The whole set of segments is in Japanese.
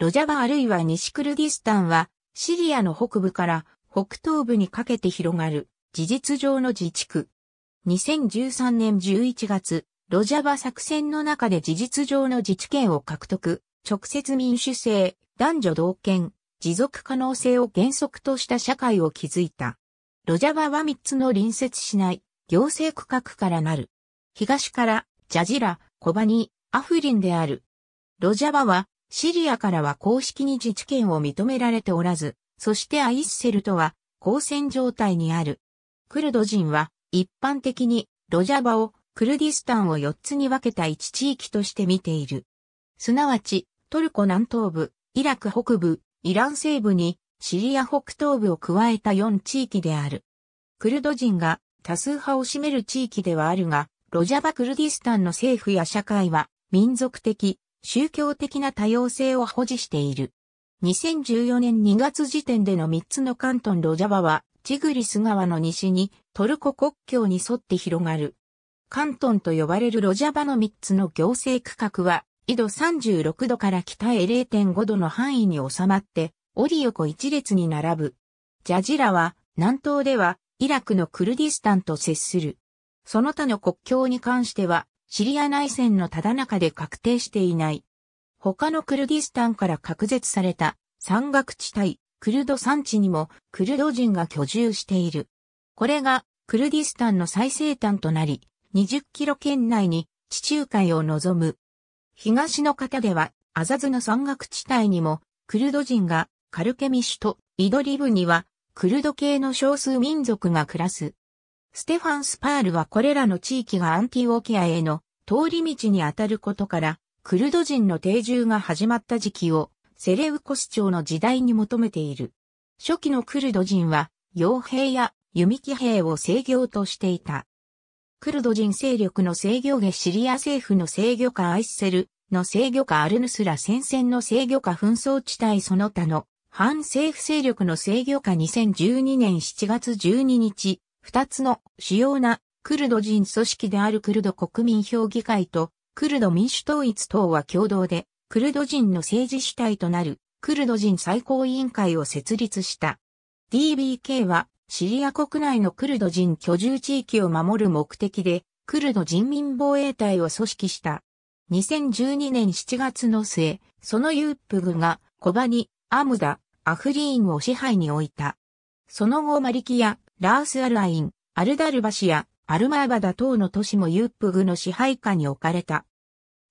ロジャバあるいは西クルディスタンは、シリアの北部から北東部にかけて広がる、事実上の自治区。2013年11月、ロジャバ作戦の中で事実上の自治権を獲得、直接民主制、男女同権、持続可能性を原則とした社会を築いた。ロジャバは3つの隣接しない行政区画からなる。東からジャジラ、コバニアフリンである。ロジャバはシリアからは公式に自治権を認められておらず、そしてアイッセルとは交戦状態にある。クルド人は一般的にロジャバをクルディスタンを4つに分けた1地域として見ている。すなわち、トルコ南東部、イラク北部、イラン西部にシリア北東部を加えた4地域である。クルド人が多数派を占める地域ではあるが、ロジャバ・クルディスタンの政府や社会は民族的、宗教的な多様性を保持している。2014年2月時点での3つの関東ロジャバは、チグリス川の西にトルコ国境に沿って広がる。関東と呼ばれるロジャバの3つの行政区画は、緯度36度から北へ0.5度の範囲に収まって、折横一列に並ぶ。ジャジラは、南東では、イラクのクルディスタンと接する。その他の国境に関しては、シリア内戦のただ中で確定していない。他のクルディスタンから隔絶された山岳地帯、クルド山地にもクルド人が居住している。これがクルディスタンの最西端となり、20キロ圏内に地中海を望む。東の方ではアザズの山岳地帯にもクルド人がカルケミシュとイドリブにはクルド系の少数民族が暮らす。ステファン・スパールはこれらの地域がアンティオキアへの通り道にあたることから、クルド人の定住が始まった時期をセレウコス朝の時代に求めている。初期のクルド人は、傭兵や弓騎兵を制御としていた。クルド人勢力の制御下シリア政府の制御下アイスセルの制御下アルヌスラ戦線の制御下紛争地帯その他の反政府勢力の制御下2012年7月12日二つの主要なクルド人組織であるクルド国民評議会とクルド民主統一党は共同でクルド人の政治主体となるクルド人最高委員会を設立した。DBK はシリア国内のクルド人居住地域を守る目的でクルド人民防衛隊を組織した。2012年7月の末、そのユープグがコバニ、アムダ、アフリーンを支配に置いた。その後マリキやラース・アルアイン、アルダルバシア、アルマーバダ等の都市もユップグの支配下に置かれた。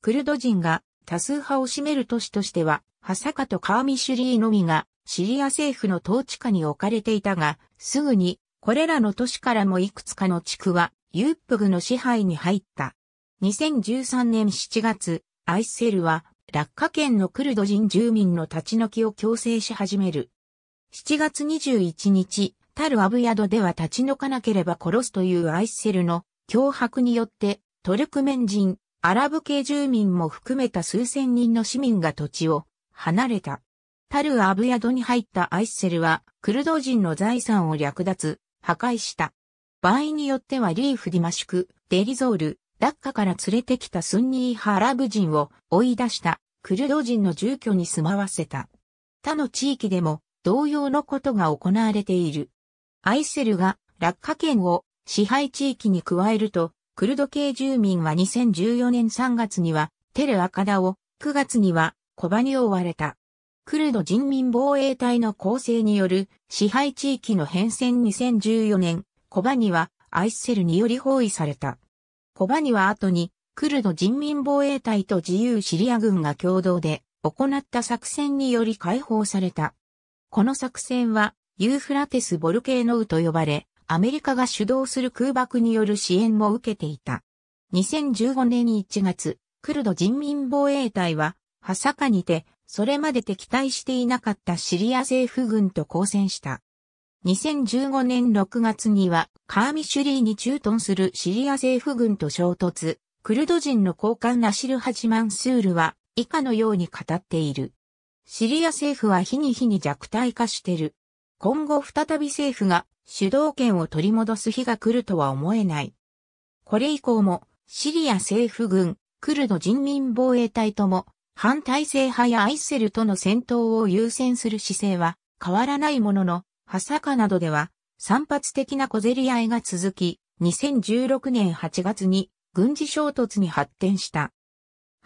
クルド人が多数派を占める都市としては、ハサカとカーミシュリーのみがシリア政府の統治下に置かれていたが、すぐにこれらの都市からもいくつかの地区はユップグの支配に入った。2013年7月、アイセルは落下圏のクルド人住民の立ち退きを強制し始める。7月21日、タルアブヤドでは立ち退かなければ殺すというアイセルの脅迫によってトルクメン人、アラブ系住民も含めた数千人の市民が土地を離れた。タルアブヤドに入ったアイセルはクルド人の財産を略奪、破壊した。場合によってはリーフ・ディマシュク、デリゾール、ダッカから連れてきたスンニーハ・アラブ人を追い出したクルド人の住居に住まわせた。他の地域でも同様のことが行われている。アイセルが落下圏を支配地域に加えると、クルド系住民は2014年3月にはテルアカダを、9月にはコバに追われた。クルド人民防衛隊の構成による支配地域の変遷2014年、コバにはアイセルにより包囲された。コバには後にクルド人民防衛隊と自由シリア軍が共同で行った作戦により解放された。この作戦はユーフラテスボルケーノウと呼ばれ、アメリカが主導する空爆による支援も受けていた。2015年1月、クルド人民防衛隊は、ハサカにて、それまで敵対していなかったシリア政府軍と交戦した。2015年6月には、カーミシュリーに駐屯するシリア政府軍と衝突。クルド人の高官ナシル・ハジマンスールは、以下のように語っている。シリア政府は日に日に弱体化してる。今後再び政府が主導権を取り戻す日が来るとは思えない。これ以降もシリア政府軍、クルド人民防衛隊とも反体制派やアイセルとの戦闘を優先する姿勢は変わらないものの、ハサカなどでは散発的な小競り合いが続き、2016年8月に軍事衝突に発展した。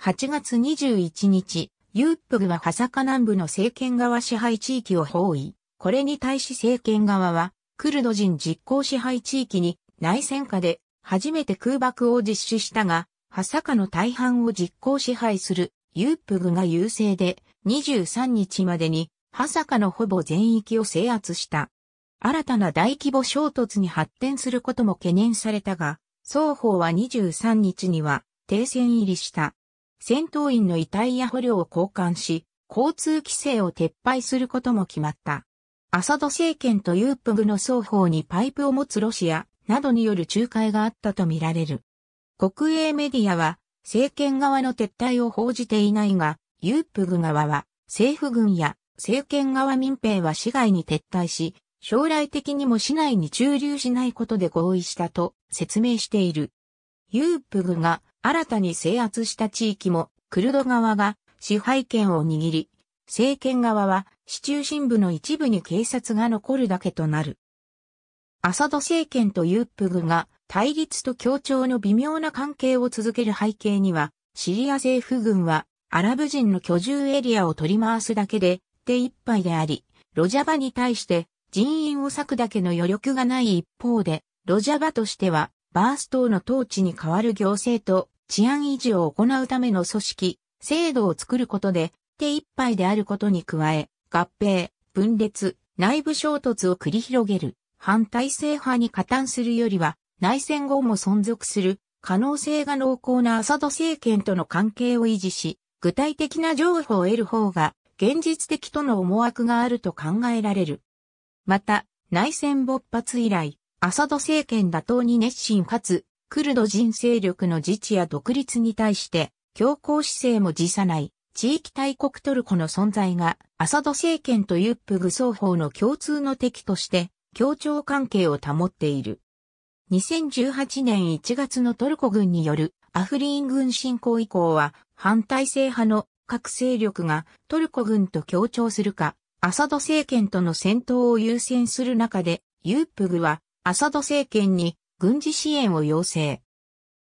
8月21日、ユープグはハサカ南部の政権側支配地域を包囲。これに対し政権側は、クルド人実効支配地域に内戦下で初めて空爆を実施したが、ハサカの大半を実効支配するユープグが優勢で23日までにハサカのほぼ全域を制圧した。新たな大規模衝突に発展することも懸念されたが、双方は23日には停戦入りした。戦闘員の遺体や捕虜を交換し、交通規制を撤廃することも決まった。アサド政権とユープグの双方にパイプを持つロシアなどによる仲介があったとみられる。国営メディアは政権側の撤退を報じていないが、ユープグ側は政府軍や政権側民兵は市外に撤退し、将来的にも市内に駐留しないことで合意したと説明している。ユープグが新たに制圧した地域もクルド側が支配権を握り、政権側は市中心部の一部に警察が残るだけとなる。アサド政権とユープグが対立と協調の微妙な関係を続ける背景には、シリア政府軍はアラブ人の居住エリアを取り回すだけで手一杯であり、ロジャバに対して人員を割くだけの余力がない一方で、ロジャバとしてはバース島の統治に代わる行政と治安維持を行うための組織、制度を作ることで手一杯であることに加え、合併、分裂、内部衝突を繰り広げる、反体制派に加担するよりは、内戦後も存続する、可能性が濃厚なアサド政権との関係を維持し、具体的な情報を得る方が、現実的との思惑があると考えられる。また、内戦勃発以来、アサド政権打倒に熱心かつ、クルド人勢力の自治や独立に対して、強硬姿勢も辞さない、地域大国トルコの存在が、アサド政権とユップグ双方の共通の敵として、協調関係を保っている。2018年1月のトルコ軍によるアフリーン軍侵攻以降は、反体制派の各勢力がトルコ軍と協調するか、アサド政権との戦闘を優先する中で、ユープグはアサド政権に軍事支援を要請。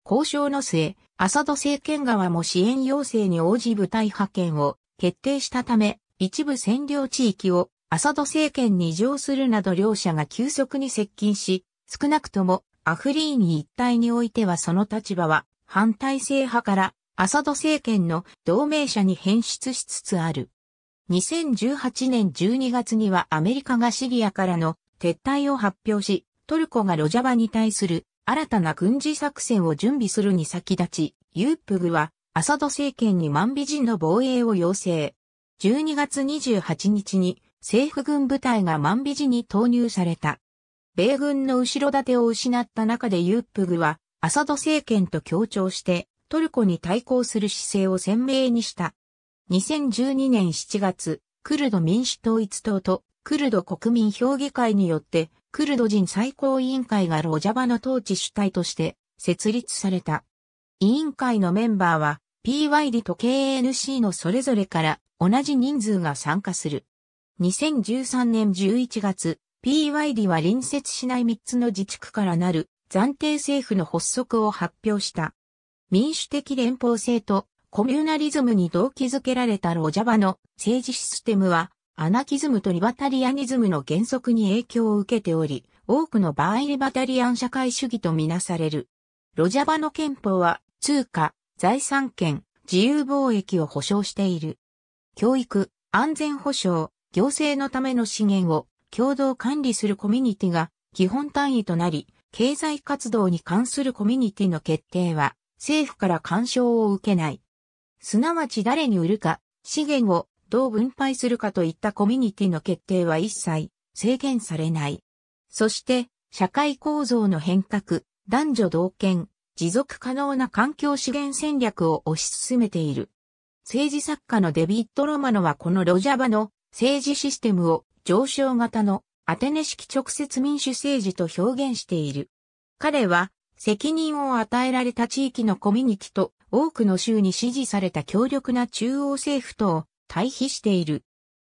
交渉の末、アサド政権側も支援要請に応じ部隊派遣を決定したため、一部占領地域をアサド政権に移譲するなど両者が急速に接近し、少なくともアフリーン一帯においてはその立場は反体制派からアサド政権の同盟者に変質しつつある。2018年12月にはアメリカがシリアからの撤退を発表し、トルコがロジャバに対する新たな軍事作戦を準備するに先立ち、ユープグはアサド政権に万美人の防衛を要請。12月28日に政府軍部隊が万美人に投入された。米軍の後ろ盾を失った中でユープグはアサド政権と協調してトルコに対抗する姿勢を鮮明にした。2012年7月、クルド民主統一党とクルド国民評議会によってクルド人最高委員会がロジャバの統治主体として設立された。委員会のメンバーは PYD と KNC のそれぞれから同じ人数が参加する。2013年11月、PYD は隣接しない3つの自治区からなる暫定政府の発足を発表した。民主的連邦制とコミューナリズムに動機づけられたロジャバの政治システムはアナキズムとリバタリアニズムの原則に影響を受けており、多くの場合リバタリアン社会主義とみなされる。ロジャバの憲法は、通貨、財産権、自由貿易を保障している。教育、安全保障、行政のための資源を共同管理するコミュニティが基本単位となり、経済活動に関するコミュニティの決定は政府から干渉を受けない。すなわち誰に売るか、資源をどう分配するかといったコミュニティの決定は一切制限されない。そして、社会構造の変革、男女同権、持続可能な環境資源戦略を推し進めている。政治作家のデビッド・ロマノはこのロジャバの政治システムを上昇型のアテネ式直接民主政治と表現している。彼は責任を与えられた地域のコミュニティと多くの州に支持された強力な中央政府とを対比している。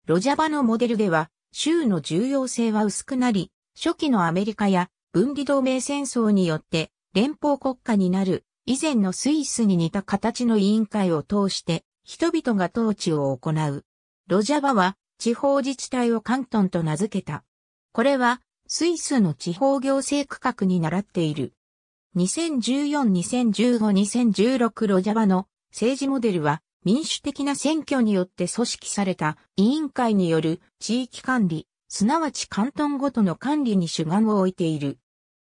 ロジャバのモデルでは、州の重要性は薄くなり、初期のアメリカや分離同盟戦争によって連邦国家になる以前のスイスに似た形の委員会を通して人々が統治を行う。ロジャバは地方自治体をカントンと名付けた。これはスイスの地方行政区画に倣っている。2014-2015-2016ロジャバの政治モデルは民主的な選挙によって組織された委員会による地域管理、すなわち関東ごとの管理に主眼を置いている。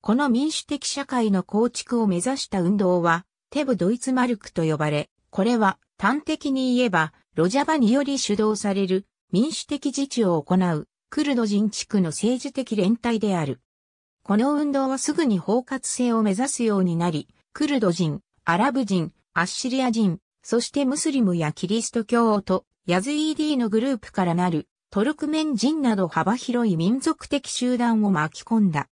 この民主的社会の構築を目指した運動は、テブドイツマルクと呼ばれ、これは端的に言えば、ロジャバにより主導される民主的自治を行うクルド人地区の政治的連帯である。この運動はすぐに包括性を目指すようになり、クルド人、アラブ人、アッシリア人、そしてムスリムやキリスト教とヤズイーディのグループからなるトルクメン人など幅広い民族的集団を巻き込んだ。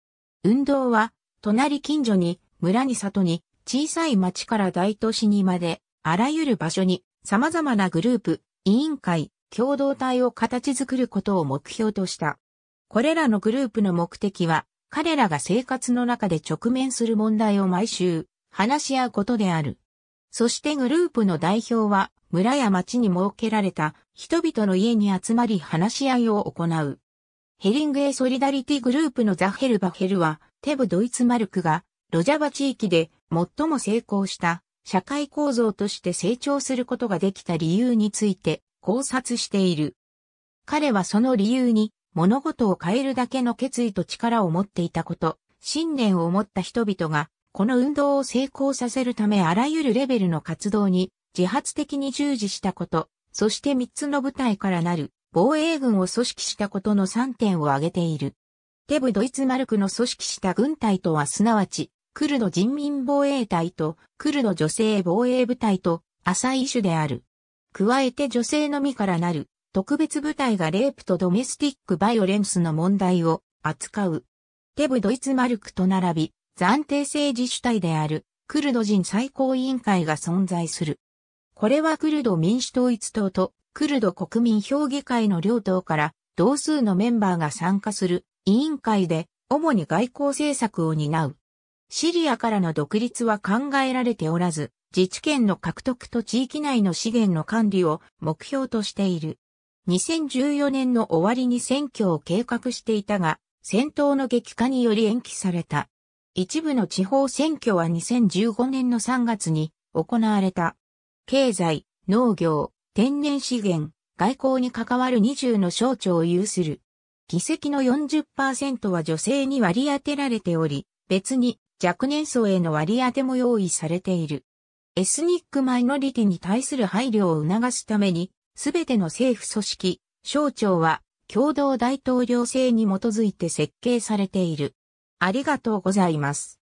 運動は、隣近所に、村に里に、小さい町から大都市にまで、あらゆる場所に、様々なグループ、委員会、共同体を形作ることを目標とした。これらのグループの目的は、彼らが生活の中で直面する問題を毎週、話し合うことである。そしてグループの代表は村や町に設けられた人々の家に集まり話し合いを行う。ヘリングエ・ソリダリティグループのザ・ヘルバヘルは、テブ・ドイツマルクが、ロジャバ地域で最も成功した社会構造として成長することができた理由について考察している。彼はその理由に物事を変えるだけの決意と力を持っていたこと、信念を持った人々がこの運動を成功させるためあらゆるレベルの活動に自発的に従事したこと、そして3つの部隊からなる防衛軍を組織したことの3点を挙げている。テブドイツマルクの組織した軍隊とはすなわち、クルド人民防衛隊とクルド女性防衛部隊と浅い種である。加えて女性のみからなる特別部隊がレイプとドメスティックバイオレンスの問題を扱う。テブドイツマルクと並び、暫定政治主体であるクルド人最高委員会が存在する。これはクルド民主統一党とクルド国民評議会の両党から同数のメンバーが参加する委員会で主に外交政策を担う。シリアからの独立は考えられておらず、自治権の獲得と地域内の資源の管理を目標としている。2014年の終わりに選挙を計画していたが、戦闘の激化により延期された。一部の地方選挙は2015年の3月に行われた。経済、農業、天然資源、外交に関わる20の省庁を有する。議席の40%は女性に割り当てられており、別に若年層への割り当ても用意されている。エスニックマイノリティに対する配慮を促すために、すべての政府組織、省庁は共同大統領制に基づいて設計されている。ありがとうございます。